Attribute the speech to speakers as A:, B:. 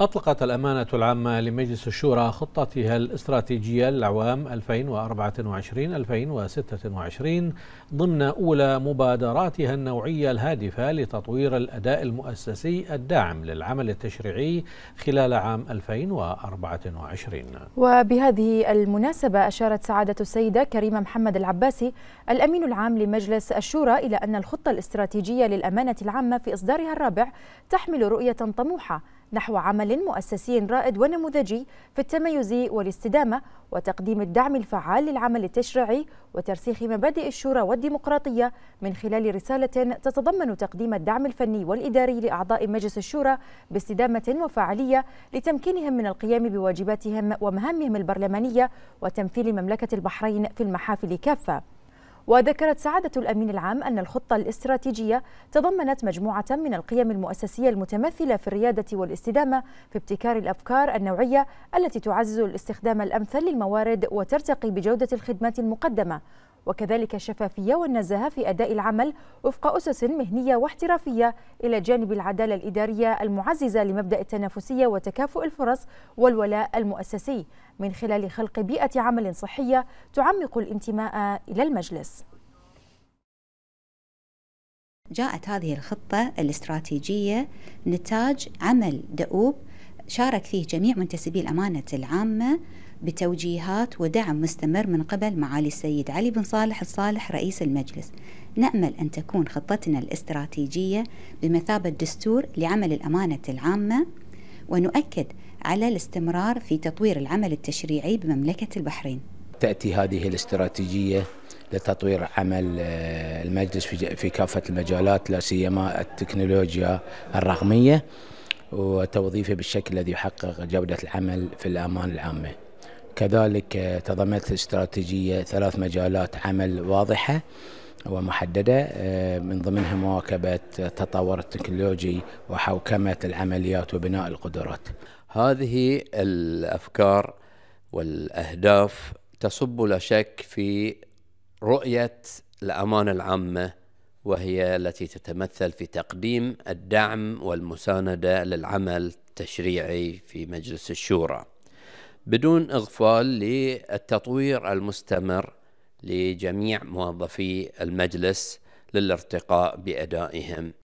A: أطلقت الأمانة العامة لمجلس الشورى خطتها
B: الاستراتيجية للعوام 2024-2026 ضمن أولى مبادراتها النوعية الهادفة لتطوير الأداء المؤسسي الداعم للعمل التشريعي خلال عام 2024
A: وبهذه المناسبة أشارت سعادة السيدة كريمة محمد العباسي الأمين العام لمجلس الشورى إلى أن الخطة الاستراتيجية للأمانة العامة في إصدارها الرابع تحمل رؤية طموحة نحو عمل مؤسسي رائد ونموذجي في التميز والاستدامة وتقديم الدعم الفعال للعمل التشريعي وترسيخ مبادئ الشورى والديمقراطية من خلال رسالة تتضمن تقديم الدعم الفني والإداري لأعضاء مجلس الشورى باستدامة وفعالية لتمكينهم من القيام بواجباتهم ومهامهم البرلمانية وتمثيل مملكة البحرين في المحافل كافة وذكرت سعادة الأمين العام أن الخطة الاستراتيجية تضمنت مجموعة من القيم المؤسسية المتمثلة في الريادة والاستدامة في ابتكار الأفكار النوعية التي تعزز الاستخدام الأمثل للموارد وترتقي بجودة الخدمات المقدمة وكذلك الشفافية والنزاهة في أداء العمل وفق أسس مهنية واحترافية إلى جانب العدالة الإدارية المعززة لمبدأ التنافسية وتكافؤ الفرص والولاء المؤسسي من خلال خلق بيئة عمل صحية تعمق الانتماء إلى المجلس
C: جاءت هذه الخطة الاستراتيجية نتاج عمل دؤوب شارك فيه جميع منتسبي الأمانة العامة بتوجيهات ودعم مستمر من قبل معالي السيد علي بن صالح الصالح رئيس المجلس نأمل أن تكون خطتنا الاستراتيجية بمثابة دستور لعمل الأمانة العامة ونؤكد على الاستمرار في تطوير العمل التشريعي بمملكة البحرين
D: تأتي هذه الاستراتيجية لتطوير عمل آه، المجلس في كافة المجالات لا سيما التكنولوجيا الرقمية وتوظيفه بالشكل الذي يحقق جودة العمل في الأمان العامة كذلك آه، تضمنت استراتيجية ثلاث مجالات عمل واضحة ومحددة آه، من ضمنها مواكبة التطور التكنولوجي وحوكمة العمليات وبناء القدرات هذه الأفكار
E: والأهداف تصب لا شك في رؤية الأمانة العامة وهي التي تتمثل في تقديم الدعم والمساندة للعمل التشريعي في مجلس الشورى بدون إغفال للتطوير المستمر لجميع موظفي
A: المجلس للارتقاء بأدائهم